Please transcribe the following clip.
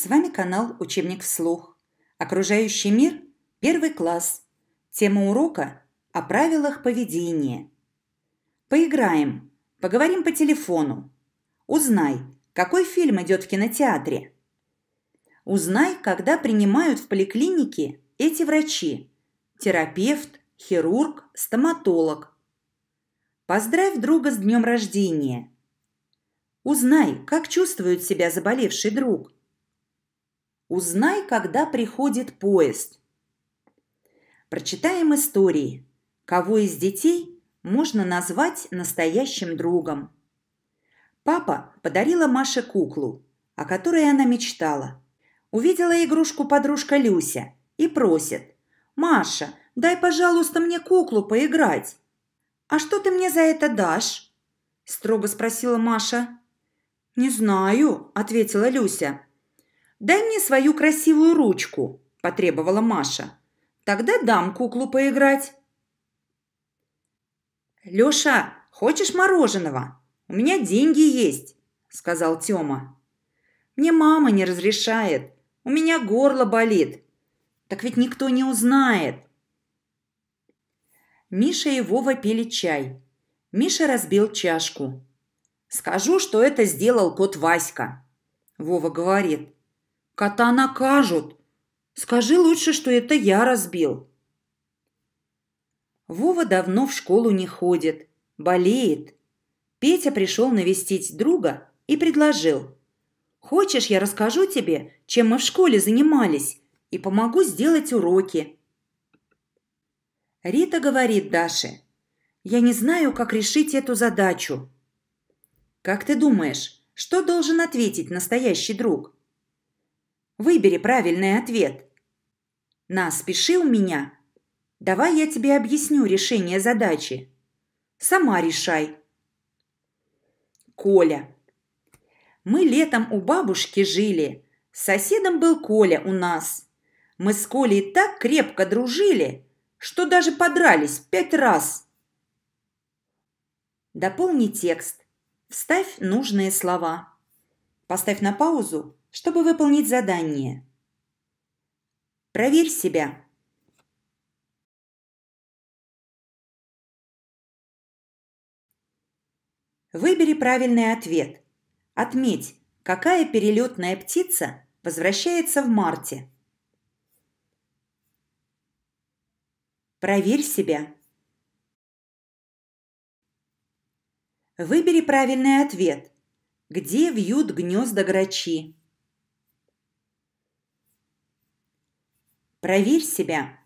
С вами канал «Учебник вслух». Окружающий мир – первый класс. Тема урока – о правилах поведения. Поиграем, поговорим по телефону. Узнай, какой фильм идет в кинотеатре. Узнай, когда принимают в поликлинике эти врачи – терапевт, хирург, стоматолог. Поздравь друга с днем рождения. Узнай, как чувствует себя заболевший друг – Узнай, когда приходит поезд. Прочитаем истории. Кого из детей можно назвать настоящим другом? Папа подарила Маше куклу, о которой она мечтала. Увидела игрушку подружка Люся и просит. «Маша, дай, пожалуйста, мне куклу поиграть». «А что ты мне за это дашь?» – строго спросила Маша. «Не знаю», – ответила Люся. «Дай мне свою красивую ручку», – потребовала Маша. «Тогда дам куклу поиграть». «Леша, хочешь мороженого? У меня деньги есть», – сказал Тёма. «Мне мама не разрешает. У меня горло болит. Так ведь никто не узнает». Миша и Вова пили чай. Миша разбил чашку. «Скажу, что это сделал кот Васька», – Вова говорит. Кота накажут. Скажи лучше, что это я разбил. Вова давно в школу не ходит, болеет. Петя пришел навестить друга и предложил. «Хочешь, я расскажу тебе, чем мы в школе занимались, и помогу сделать уроки?» Рита говорит Даше. «Я не знаю, как решить эту задачу». «Как ты думаешь, что должен ответить настоящий друг?» Выбери правильный ответ. На, у меня. Давай я тебе объясню решение задачи. Сама решай. Коля. Мы летом у бабушки жили. Соседом был Коля у нас. Мы с Колей так крепко дружили, что даже подрались пять раз. Дополни текст. Вставь нужные слова. Поставь на паузу, чтобы выполнить задание. Проверь себя. Выбери правильный ответ. Отметь, какая перелетная птица возвращается в марте. Проверь себя. Выбери правильный ответ где вьют гнезда грачи. Проверь себя.